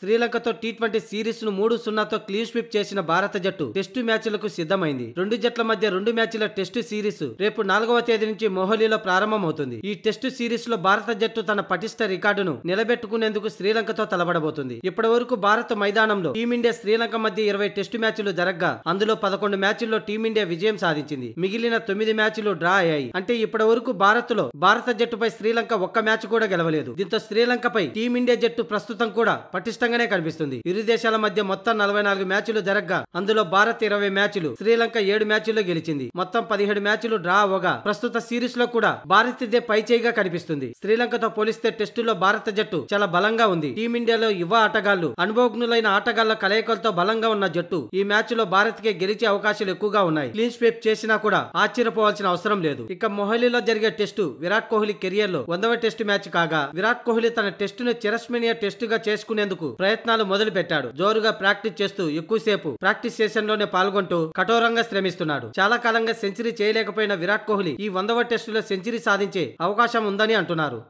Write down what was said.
శ్రీలంకతో T twenty series ను మూడు సున్నాతో క్లీన్ స్విప్ చేసిన భారత జట్టు టెస్టు మ్యాచ్లకు సిద్ధమైంది రెండు జట్ల మధ్య రెండు మ్యాచ్ల టెస్టు సిరీస్ రేపు నాలుగవ తేదీ నుంచి మొహలీలో ప్రారంభమవుతుంది ఈ టెస్టు సిరీస్ లో భారత జట్టు తన పటిష్ట రికార్డును నిలబెట్టుకునేందుకు శ్రీలంకతో తలబడబోతుంది ఇప్పటి వరకు భారత మైదానంలో టీమిండియా శ్రీలంక మధ్య ఇరవై టెస్టు మ్యాచ్లు జరగ్గా అందులో పదకొండు మ్యాచ్ల్లో టీమిండియా విజయం సాధించింది మిగిలిన తొమ్మిది మ్యాచ్లు డ్రా అయ్యాయి అంటే ఇప్పటి వరకు భారత్ లో భారత జట్టుపై శ్రీలంక ఒక్క మ్యాచ్ కూడా గెలవలేదు దీంతో శ్రీలంకపై టీమిండియా జట్టు ప్రస్తుతం కూడా పటిష్ట స్పష్టంగానే కనిపిస్తుంది ఇరు దేశాల మధ్య మొత్తం నలభై నాలుగు మ్యాచ్లు జరగ్గా అందులో భారత్ ఇరవై మ్యాచ్లు శ్రీలంక ఏడు మ్యాచ్ల్లో గెలిచింది మొత్తం పదిహేడు మ్యాచ్లు డ్రా అవగా ప్రస్తుత సిరీస్ లో కూడా భారత్ ఇదే పైచేయిగా కనిపిస్తుంది శ్రీలంకతో పోలిస్తే టెస్టులో భారత జట్టు చాలా బలంగా ఉంది టీమిండియాలో యువ ఆటగాళ్లు అనుభవజ్ఞులైన ఆటగాళ్ల కలయికలతో బలంగా ఉన్న జట్టు ఈ మ్యాచ్ లో భారత్ కి గెలిచే అవకాశాలు ఎక్కువగా ఉన్నాయి క్లీన్ స్వీప్ చేసినా కూడా ఆశ్చర్యపోవాల్సిన అవసరం లేదు ఇక మొహలీలో జరిగే టెస్టు విరాట్ కోహ్లీ కెరియర్ లో వందవ టెస్టు మ్యాచ్ కాగా విరాట్ కోహ్లీ తన టెస్టును చిరస్మరణీయ టెస్టుగా చేసుకునేందుకు ప్రయత్నాలు మొదలు పెట్టాడు జోరుగా ప్రాక్టీస్ చేస్తూ ఎక్కువసేపు ప్రాక్టీస్ సెషన్ లోనే పాల్గొంటూ కఠోరంగా శ్రమిస్తున్నాడు చాలా కాలంగా సెంచరీ చేయలేకపోయిన విరాట్ కోహ్లీ ఈ వందవ టెస్టులో సెంచరీ సాధించే అవకాశం ఉందని అంటున్నారు